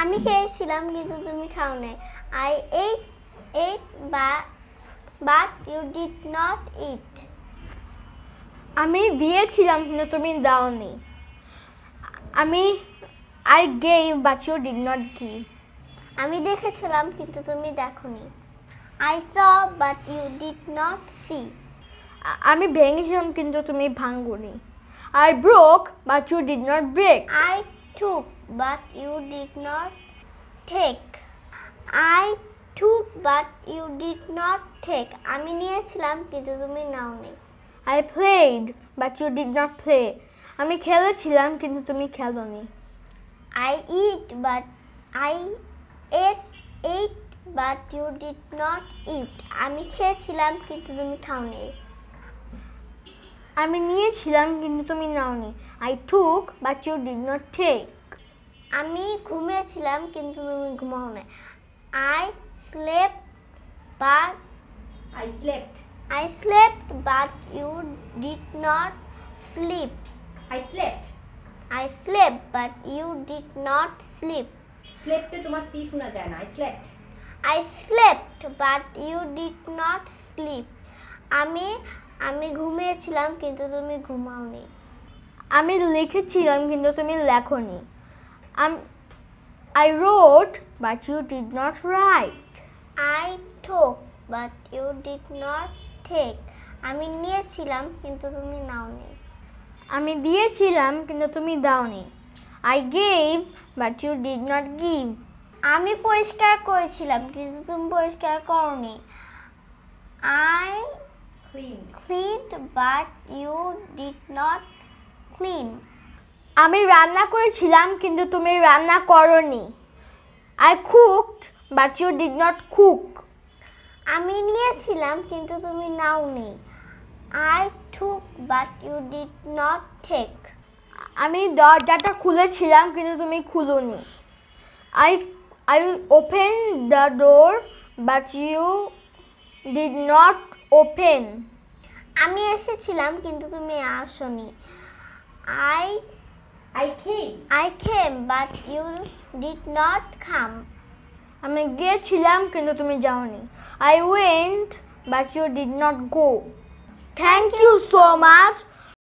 আমি খেয়েছিলাম কিন্তু তুমি খাও নাই আই এইট এইট বা but you did not eat আমি দিয়েছিলাম কিন্তু তুমি দাওনি আমি I gave but you did not give আমি দেখেছিলাম কিন্তু তুমি নি I saw but you did not see আমি ভেঙেছিলাম কিন্তু তুমি ভাঙ্গুনি I broke but you did not break I took, but you did not take. I took, but you did not take. আমি নিয়েছিলাম কিন্তু তুমি নাওনি I played, but you did not play. আমি খেলেছিলাম কিন্তু তুমি খেলোনি I eat, but I ate, ate, but you did not eat. আমি খেয়েছিলাম কিন্তু তুমি খাওনি আমি নিয়েছিলাম কিন্তু তুমি নাওনি I took but you did not take আমি ঘুমিয়েছিলাম কিন্তু তুমি ঘুমাও না I slep but I slept I slept but you did not sleep I slept I slep but you did not sleep স্লেপ্টে তোমার টি শোনা যায় না I slept I slept but you did not sleep আমি আমি ঘুমিয়েছিলাম কিন্তু তুমি ঘুমাওনি আমি লিখেছিলাম কিন্তু তুমি লেখনি I wrote but you did not write I took but you did not take আমি নিয়েছিলাম কিন্তু তুমি নাওনি আমি দিয়েছিলাম কিন্তু তুমি দাওনি I gave but you did not give আমি পরিষ্কার করেছিলাম কিন্তু তুমি পরিষ্কার করনি I cleaned. Cleaned, but you did not clean. আমি রান্না করেছিলাম কিন্তু তুমি রান্না করনি I cooked but you did not cook আমি নিয়েছিলাম কিন্তু তুমি নাও নাওনি I took but you did not take আমি দরজাটা খুলেছিলাম কিন্তু তুমি খুলোনি I I open the door but you did not open আমি এসেছিলাম কিন্তু তুমি আসোনি I I came I came but you did not come আমি গিয়েছিলাম কিন্তু তুমি যাওনি I went but you did not go thank you so much